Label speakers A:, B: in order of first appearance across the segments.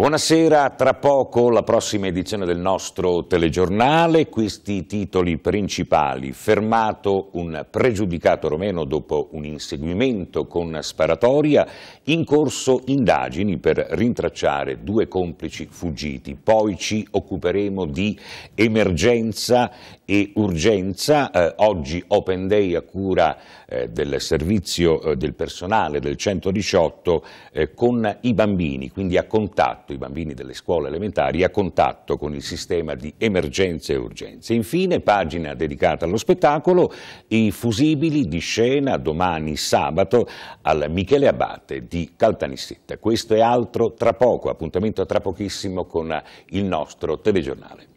A: Buonasera, tra poco la prossima edizione del nostro telegiornale, questi titoli principali. Fermato un pregiudicato romeno dopo un inseguimento con sparatoria, in corso indagini per rintracciare due complici fuggiti. Poi ci occuperemo di emergenza e urgenza. Eh, oggi Open Day a cura eh, del servizio eh, del personale del 118 eh, con i bambini, quindi a contatto, i bambini delle scuole elementari, a contatto con il sistema di emergenze e urgenze. Infine, pagina dedicata allo spettacolo, i fusibili di scena domani sabato al Michele Abate di Caltanissetta. Questo è altro tra poco, appuntamento tra pochissimo con il nostro telegiornale.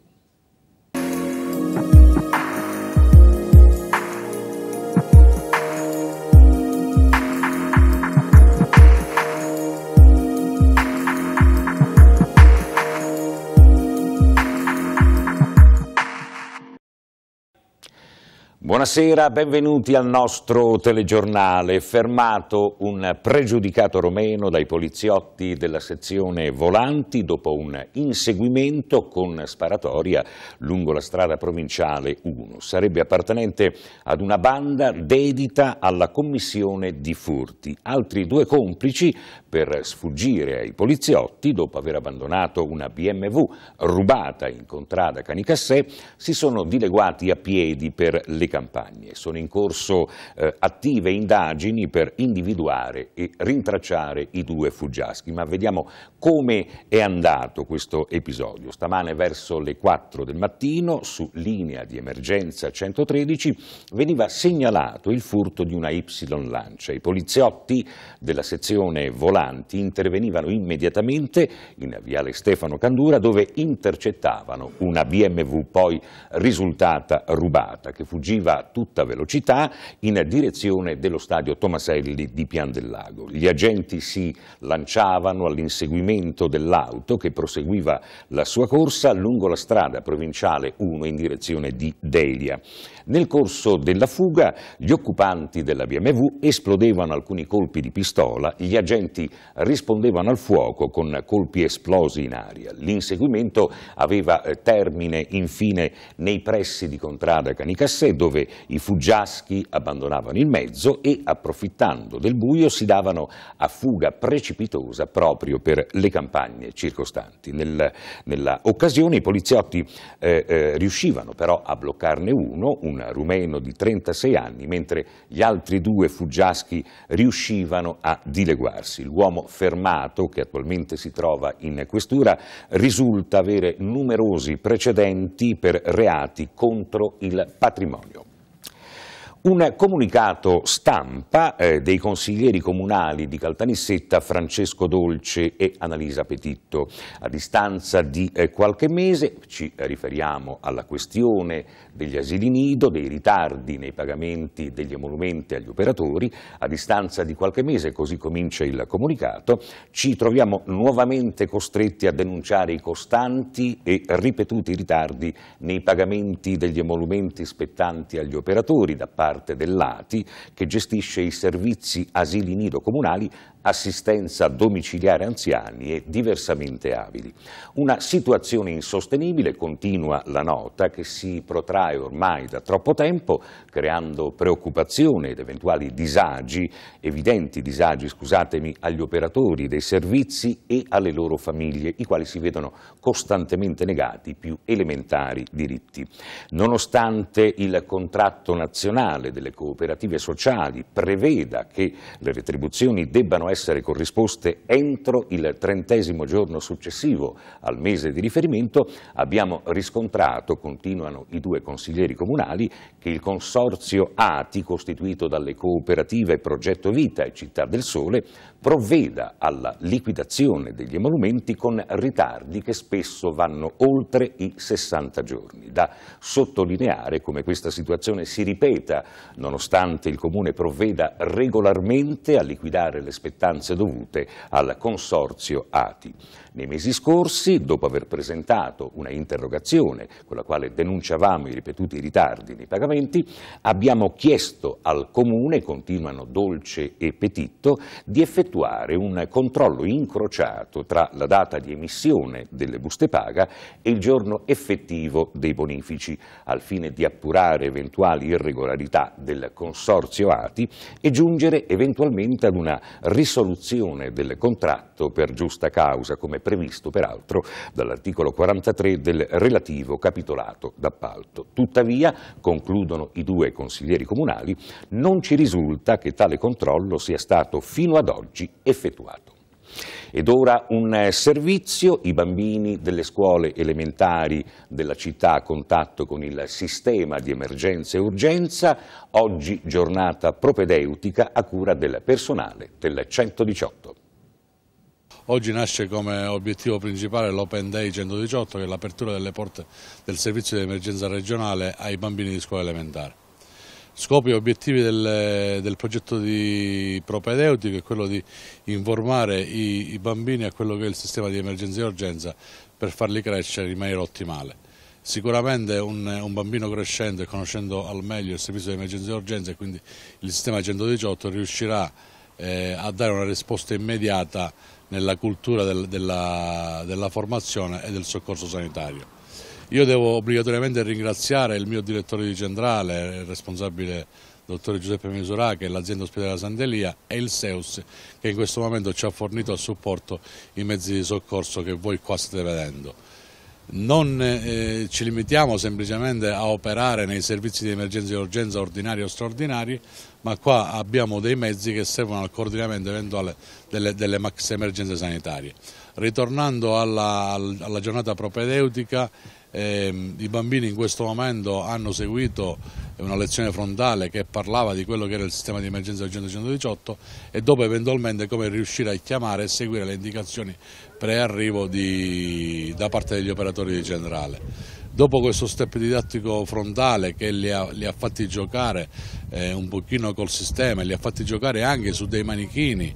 A: Buonasera, benvenuti al nostro telegiornale. Fermato un pregiudicato romeno dai poliziotti della sezione Volanti dopo un inseguimento con sparatoria lungo la strada provinciale 1. Sarebbe appartenente ad una banda dedita alla commissione di furti. Altri due complici per sfuggire ai poliziotti dopo aver abbandonato una BMW rubata in contrada Canicassè si sono dileguati a piedi per le campagne campagne. Sono in corso eh, attive indagini per individuare e rintracciare i due fuggiaschi, ma vediamo come è andato questo episodio. Stamane verso le 4 del mattino su linea di emergenza 113 veniva segnalato il furto di una Y Lancia. I poliziotti della sezione volanti intervenivano immediatamente in viale Stefano Candura dove intercettavano una BMW poi risultata rubata che fuggiva tutta velocità in direzione dello stadio Tomaselli di Pian del Lago. Gli agenti si lanciavano all'inseguimento dell'auto che proseguiva la sua corsa lungo la strada provinciale 1 in direzione di Delia. Nel corso della fuga gli occupanti della BMW esplodevano alcuni colpi di pistola, gli agenti rispondevano al fuoco con colpi esplosi in aria. L'inseguimento aveva eh, termine infine nei pressi di Contrada Canicassè dove i fuggiaschi abbandonavano il mezzo e, approfittando del buio, si davano a fuga precipitosa proprio per le campagne circostanti. Nel, nella occasione i poliziotti eh, eh, riuscivano però a bloccarne uno, un rumeno di 36 anni, mentre gli altri due fuggiaschi riuscivano a dileguarsi. L'uomo fermato, che attualmente si trova in questura, risulta avere numerosi precedenti per reati contro il patrimonio. Un comunicato stampa eh, dei consiglieri comunali di Caltanissetta Francesco Dolce e Annalisa Petitto. A distanza di eh, qualche mese ci riferiamo alla questione degli asili nido, dei ritardi nei pagamenti degli emolumenti agli operatori. A distanza di qualche mese, così comincia il comunicato, ci troviamo nuovamente costretti a denunciare i costanti e ripetuti ritardi nei pagamenti degli emolumenti spettanti agli operatori da parte parte dell'ATI che gestisce i servizi asili nido comunali assistenza domiciliare anziani e diversamente abili. Una situazione insostenibile, continua la nota, che si protrae ormai da troppo tempo, creando preoccupazione ed eventuali disagi, evidenti disagi, scusatemi, agli operatori dei servizi e alle loro famiglie, i quali si vedono costantemente negati i più elementari diritti. Nonostante il contratto nazionale generale delle cooperative sociali preveda che le retribuzioni debbano essere corrisposte entro il trentesimo giorno successivo al mese di riferimento, abbiamo riscontrato, continuano i due consiglieri comunali, che il consorzio ATI, costituito dalle cooperative Progetto Vita e Città del Sole, provveda alla liquidazione degli emolumenti con ritardi che spesso vanno oltre i 60 giorni. Da sottolineare come questa situazione si ripeta nonostante il Comune provveda regolarmente a liquidare le spettanze dovute al Consorzio ATI. Nei mesi scorsi, dopo aver presentato una interrogazione con la quale denunciavamo i ripetuti ritardi nei pagamenti, abbiamo chiesto al Comune, continuano Dolce e Petitto, di effettuare un controllo incrociato tra la data di emissione delle buste paga e il giorno effettivo dei bonifici, al fine di appurare eventuali irregolarità del Consorzio ATI e giungere eventualmente ad una risoluzione del contratto per giusta causa, come previsto peraltro dall'articolo 43 del relativo capitolato d'appalto. Tuttavia, concludono i due consiglieri comunali, non ci risulta che tale controllo sia stato fino ad oggi effettuato. Ed ora un eh, servizio, i bambini delle scuole elementari della città a contatto con il sistema di emergenza e urgenza, oggi giornata propedeutica a cura del personale del 118.
B: Oggi nasce come obiettivo principale l'Open Day 118 che è l'apertura delle porte del servizio di emergenza regionale ai bambini di scuola elementare. Scopi e obiettivi del, del progetto di propedeutico è quello di informare i, i bambini a quello che è il sistema di emergenza e urgenza per farli crescere in maniera ottimale. Sicuramente un, un, bambino crescendo e conoscendo al meglio il servizio di emergenza e urgenza e quindi il sistema 118 riuscirà a eh, a dare una risposta immediata nella cultura del, della, della formazione e del soccorso sanitario. Io devo obbligatoriamente ringraziare il mio direttore di centrale, il responsabile dottore Giuseppe Misurà, che è l'azienda ospedale Sant'Elia, e il SEUS, che in questo momento ci ha fornito a supporto i mezzi di soccorso che voi qua state vedendo non eh, ci limitiamo semplicemente a operare nei servizi di emergenza e urgenza ordinari o straordinari, ma qua abbiamo dei mezzi che servono al coordinamento eventuale delle, delle max emergenze sanitarie. Ritornando alla, alla giornata propedeutica, eh, i bambini in questo momento hanno seguito una lezione frontale che parlava di quello che era il sistema di emergenza del 118 e dopo eventualmente come riuscire a chiamare e seguire le indicazioni prearrivo di, da parte degli operatori di generale. Dopo questo step didattico frontale che li ha, li ha fatti giocare eh, un pochino col sistema, li ha fatti giocare anche su dei manichini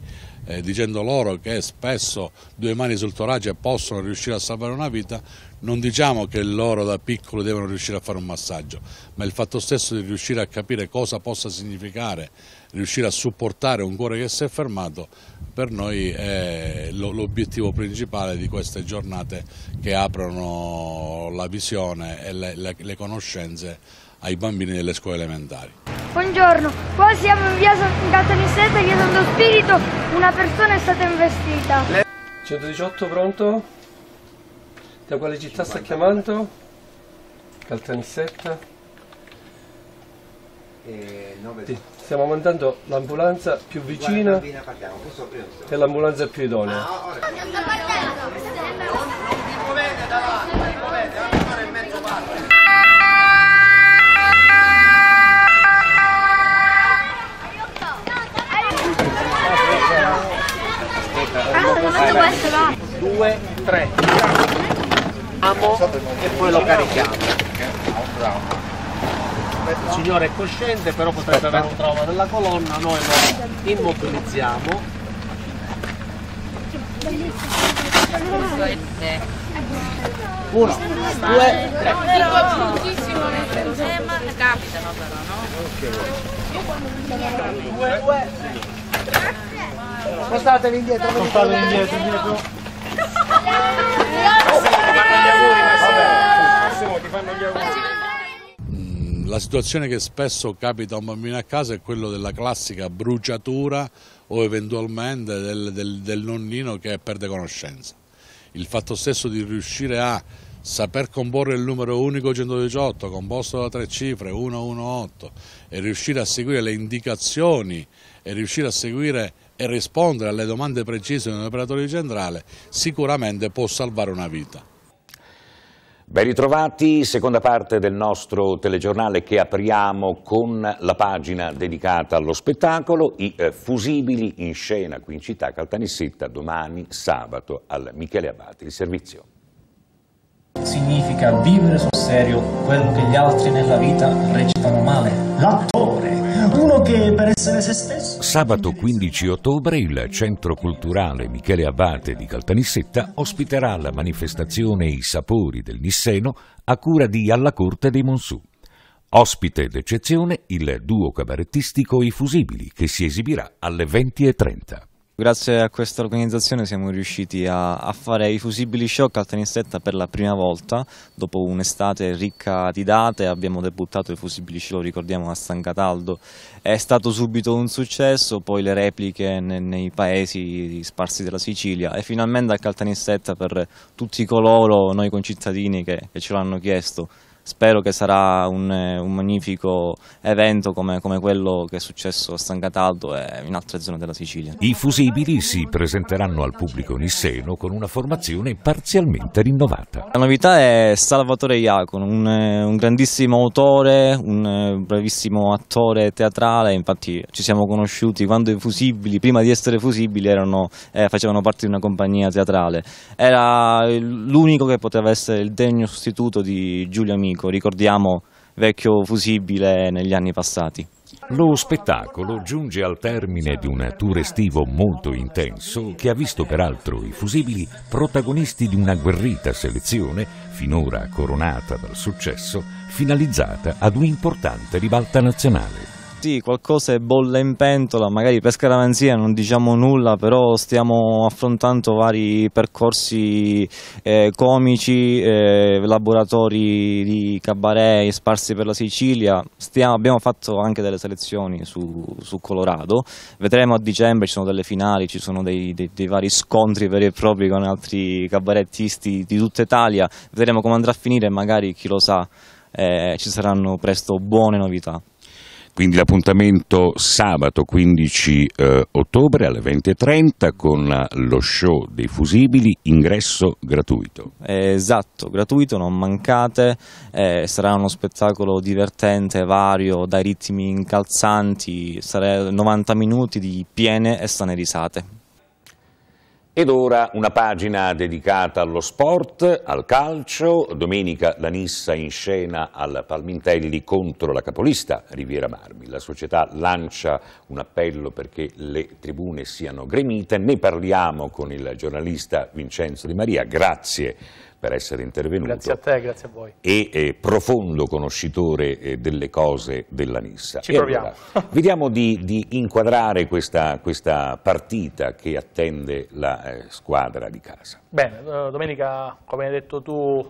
B: eh, dicendo loro che spesso due mani sul torace possono riuscire a salvare una vita, non diciamo che loro da piccolo devono riuscire a fare un massaggio, ma il fatto stesso di riuscire a capire cosa possa significare riuscire a supportare un cuore che si è fermato per noi è l'obiettivo principale di queste giornate che aprono la visione e le, le, le conoscenze ai bambini delle scuole elementari.
C: Buongiorno, qua siamo in via San Caltanissetta, via
A: Santo Spirito, una persona è stata investita.
D: 118 pronto? Da quale città sta chiamando? Caltanissetta? Eh, stiamo mandando l'ambulanza più vicina
C: Guarda, e
D: l'ambulanza più idonea.
C: Ah,
D: 2, 3 va. Amo e poi lo carichiamo. Il signore è cosciente, però potrebbe avere un trauma della colonna, noi lo immobilizziamo. Uno, due, tre. Dico pochissimo
A: capitano però, no? Ok.
C: Due, due, Passatevi indietro. Passatevi indietro, indietro.
A: Massimo. ti fanno gli auguri.
B: La situazione che spesso capita a un bambino a casa è quella della classica bruciatura o eventualmente del, del, del nonnino che perde conoscenza. Il fatto stesso di riuscire a saper comporre il numero unico 118 composto da tre cifre 118 e riuscire a seguire le indicazioni e riuscire a seguire e rispondere alle domande precise di un operatore centrale sicuramente può salvare
A: una vita. Ben ritrovati, seconda parte del nostro telegiornale che apriamo con la pagina dedicata allo spettacolo, i eh, fusibili in scena qui in città Caltanissetta domani sabato al Michele Abate, il servizio
C: significa vivere sul serio quello che gli altri nella vita recitano male. L'attore, uno che per essere se stesso...
A: Sabato 15 ottobre il Centro Culturale Michele Abate di Caltanissetta ospiterà la manifestazione I sapori del Nisseno a cura di Alla Corte dei Monsù. Ospite d'eccezione il duo cabarettistico I Fusibili che si esibirà alle 20.30. Grazie a questa organizzazione siamo riusciti a, a fare i fusibili shock
C: al tennisetta per la prima volta, dopo un'estate ricca di date abbiamo debuttato i fusibili shock, lo ricordiamo a San Cataldo, è stato subito un successo, poi le repliche nei, nei paesi sparsi della Sicilia e finalmente a Caltanissetta per tutti coloro, noi concittadini che, che ce l'hanno chiesto, spero che sarà un, eh, un magnifico evento come, come, quello che è successo a San Cataldo e in altre zone della Sicilia.
A: I fusibili si presenteranno al pubblico nisseno con una formazione parzialmente rinnovata.
C: La novità è Salvatore Iacono, un, eh, un grandissimo autore, un eh, bravissimo attore teatrale, infatti ci siamo conosciuti quando i fusibili, prima di essere fusibili, erano, eh, facevano parte di una compagnia teatrale. Era l'unico che poteva essere il degno sostituto di Giulio Amico f ricordiamo vecchio
A: fusibile negli anni passati. Lo spettacolo giunge al termine di un tour estivo molto intenso che ha visto peraltro i fusibili protagonisti di una guerrita selezione, finora coronata dal successo, finalizzata ad un'importante ribalta nazionale. Sì, qualcosa
C: bolle in pentola, magari per scaramanzia non diciamo nulla, però stiamo affrontando vari percorsi eh, comici, eh, laboratori di cabaret sparsi per la Sicilia, stiamo, abbiamo fatto anche delle selezioni su, su, Colorado, vedremo a dicembre, ci sono delle finali, ci sono dei, dei, dei vari scontri veri e propri con altri cabarettisti di tutta Italia, vedremo come andrà a finire, magari chi lo sa eh, ci saranno presto buone novità.
A: Quindi l'appuntamento sabato 15 eh, ottobre alle 20.30 con lo show dei fusibili, ingresso gratuito.
C: esatto, gratuito, non mancate, eh, sarà uno spettacolo divertente, vario, dai ritmi incalzanti, sarà 90 minuti di piene
A: e sane risate. Ed ora una pagina dedicata allo sport, al calcio. Domenica la Nissa in scena al Palmintelli contro la capolista Riviera Marmi. La società lancia un appello perché le tribune siano gremite. Ne parliamo con il giornalista Vincenzo Di Maria. Grazie per essere intervenuto. Grazie a te, grazie a voi. E eh, profondo conoscitore eh, delle cose della Nissa. Ci e proviamo. Allora, vediamo di, di inquadrare questa, questa, partita che attende la eh, squadra di casa.
D: Bene, eh, domenica, come hai detto tu,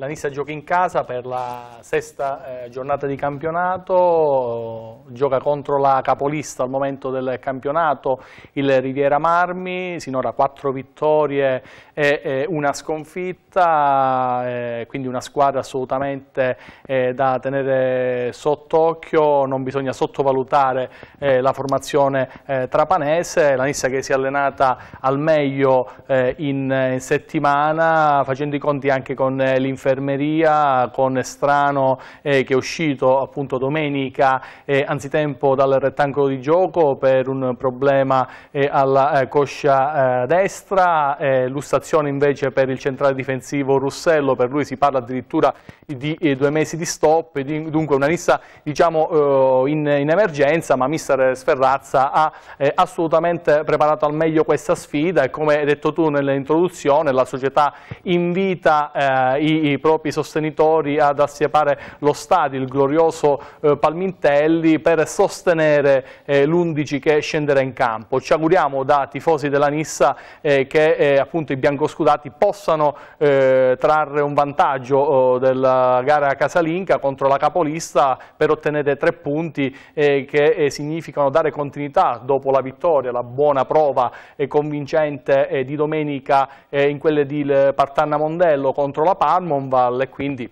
D: la Nissa gioca in casa per la sesta eh, giornata di campionato, gioca contro la capolista al momento del campionato, il Riviera Marmi, sinora quattro vittorie e, e una sconfitta, eh, quindi una squadra assolutamente eh, da tenere sott'occhio, non bisogna sottovalutare eh, la formazione eh, trapanese, la Nissa che si è allenata al meglio eh, in, in settimana, facendo i conti anche con l'inferno infermeria con Strano eh, che è uscito appunto domenica eh, anzitempo dal rettangolo di gioco per un problema eh, alla eh, coscia eh, destra, eh, lussazione invece per il centrale difensivo Russello, per lui si parla addirittura di due mesi di stop, di, dunque una lista diciamo in, in, emergenza, ma mister Sferrazza ha assolutamente preparato al meglio questa sfida e come hai detto tu nell'introduzione la società invita i, i i propri sostenitori ad assiepare lo stadio, il glorioso eh, Palmintelli, per sostenere eh, l'11 che scenderà in campo. Ci auguriamo da tifosi della Nissa eh, che eh, appunto i biancoscudati possano eh, trarre un vantaggio oh, della gara casalinga contro la capolista per ottenere tre punti eh, che significano dare continuità dopo la vittoria, la buona prova convincente di domenica in quelle di Partanna Mondello contro la Parmo, non Valle, quindi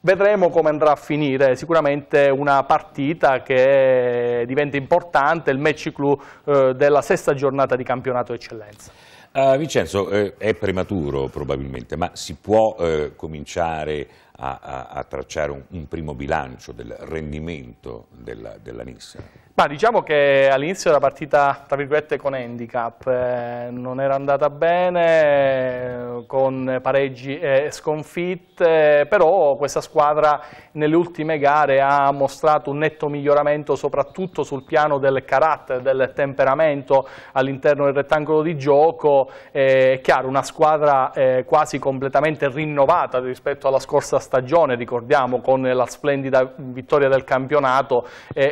D: vedremo come andrà a finire, sicuramente una partita che diventa importante, il match clou eh, della sesta giornata di campionato eccellenza.
A: Uh, Vincenzo, eh, è prematuro probabilmente, ma si può eh, cominciare a, a, a, tracciare un, un primo bilancio del rendimento della, della Nissa?
D: Ma diciamo che all'inizio della partita, tra virgolette, con handicap, eh, non era andata bene, eh, con pareggi e eh, sconfitte, però questa squadra nelle ultime gare ha mostrato un netto miglioramento soprattutto sul piano del carattere, del temperamento all'interno del rettangolo di gioco. Eh, è chiaro, una squadra eh, quasi completamente rinnovata rispetto alla scorsa stagione, ricordiamo, con la splendida vittoria del campionato,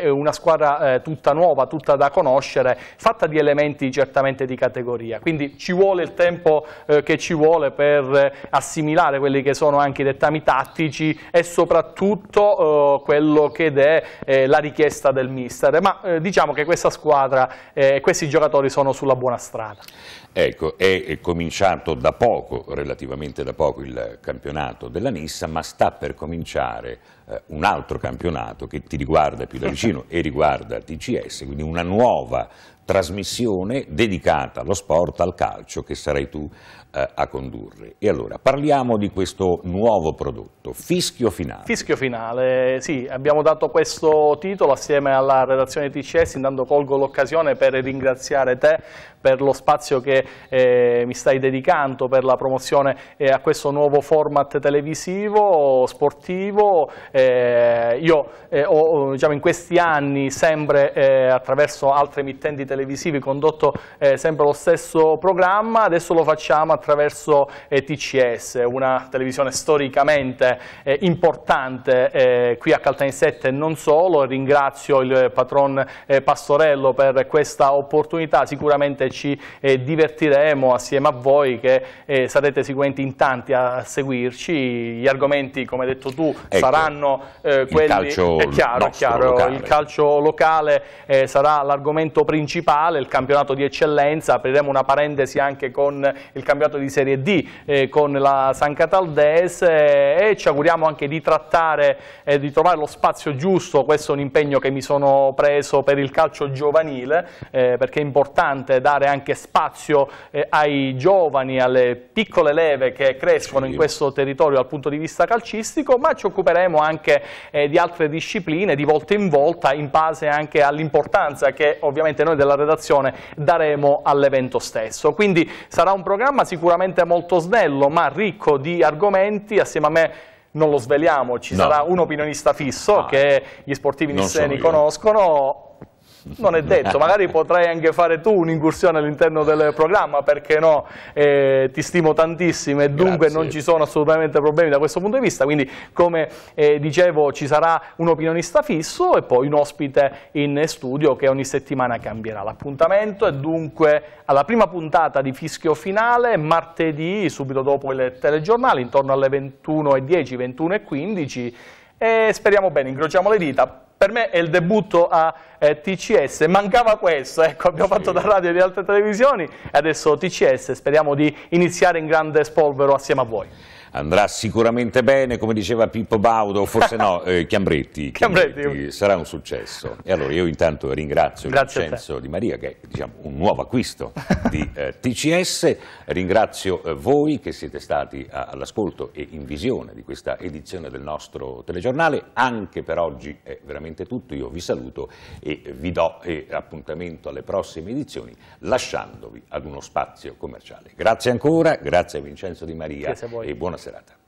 D: una squadra eh, tutta nuova, tutta da conoscere, fatta di elementi certamente di categoria. Quindi ci vuole il tempo eh, che ci vuole per eh, assimilare quelli che sono anche i dettami tattici e soprattutto eh, quello che è eh, la richiesta del mister. Ma diciamo che questa squadra e questi giocatori sono sulla buona strada.
A: Ecco, è cominciato da poco, relativamente da poco, il campionato della Nissa, ma sta per cominciare eh, un altro campionato che ti riguarda più da vicino e riguarda TCS, quindi una nuova trasmissione dedicata allo sport, al calcio, che sarai tu eh, a condurre. E allora parliamo di questo nuovo prodotto, Fischio Finale.
D: Fischio Finale, sì, abbiamo dato questo titolo assieme alla redazione TCS, intanto colgo l'occasione per ringraziare te per lo spazio che eh, mi stai dedicando per la promozione eh, a questo nuovo format televisivo, sportivo. Eh, io eh, ho diciamo, in questi anni sempre eh, attraverso altre emittenti televisivi condotto sempre lo stesso programma, adesso lo facciamo attraverso attraverso eh, TCS, una televisione storicamente eh, importante eh, qui a Caltanissette e non solo. Ringrazio il patron Pastorello per questa opportunità, sicuramente ci divertiremo assieme a voi che sarete sicuramente in tanti a seguirci. Gli argomenti, come hai detto tu, ecco, saranno quelli... Calcio è chiaro, è chiaro. Locale. il calcio locale sarà l'argomento principale, il campionato di eccellenza, apriremo una parentesi anche con il campionato campionato di Serie D eh, con la San Cataldese eh, e ci auguriamo anche di trattare e eh, di trovare lo spazio giusto, questo è un impegno che mi sono preso per il calcio giovanile eh, perché è importante dare anche spazio ai giovani, alle piccole leve che crescono in questo territorio dal punto di vista calcistico, ma ci occuperemo anche eh, di altre discipline di volta in volta in base anche all'importanza che ovviamente noi della redazione daremo all'evento stesso. Quindi sarà un programma sicuramente sicuramente molto snello, ma ricco di argomenti, assieme a me non lo sveliamo, ci no. sarà un opinionista fisso no. Ah, che gli sportivi di nisseni conoscono, non è detto, magari potrai anche fare tu un'incursione all'interno del programma, perché no, eh, ti stimo tantissimo e dunque Grazie. non ci sono assolutamente problemi da questo punto di vista, quindi come eh, dicevo ci sarà un opinionista fisso e poi un ospite in studio che ogni settimana cambierà l'appuntamento e dunque alla prima puntata di Fischio Finale, martedì, subito dopo il telegiornale, intorno alle 21.10, 21.15 e speriamo bene, incrociamo le dita, per me è il debutto a eh, TCS, mancava questo, ecco, abbiamo sì. fatto da radio e di altre televisioni e adesso TCS, speriamo di iniziare in grande spolvero assieme a
A: voi andrà sicuramente bene, come diceva Pippo Baudo, forse no, eh, Chiambretti, Chiambretti, Chiambretti, eh, sarà un successo. E allora io intanto ringrazio Grazie Vincenzo Di Maria, che è diciamo, un nuovo acquisto di eh, TCS, ringrazio eh, voi che siete stati all'ascolto e in visione di questa edizione del nostro telegiornale, anche per oggi è veramente tutto, io vi saluto e vi do eh, appuntamento alle prossime edizioni lasciandovi ad uno spazio commerciale. Grazie ancora, grazie a Vincenzo Di Maria grazie a voi. e buona Será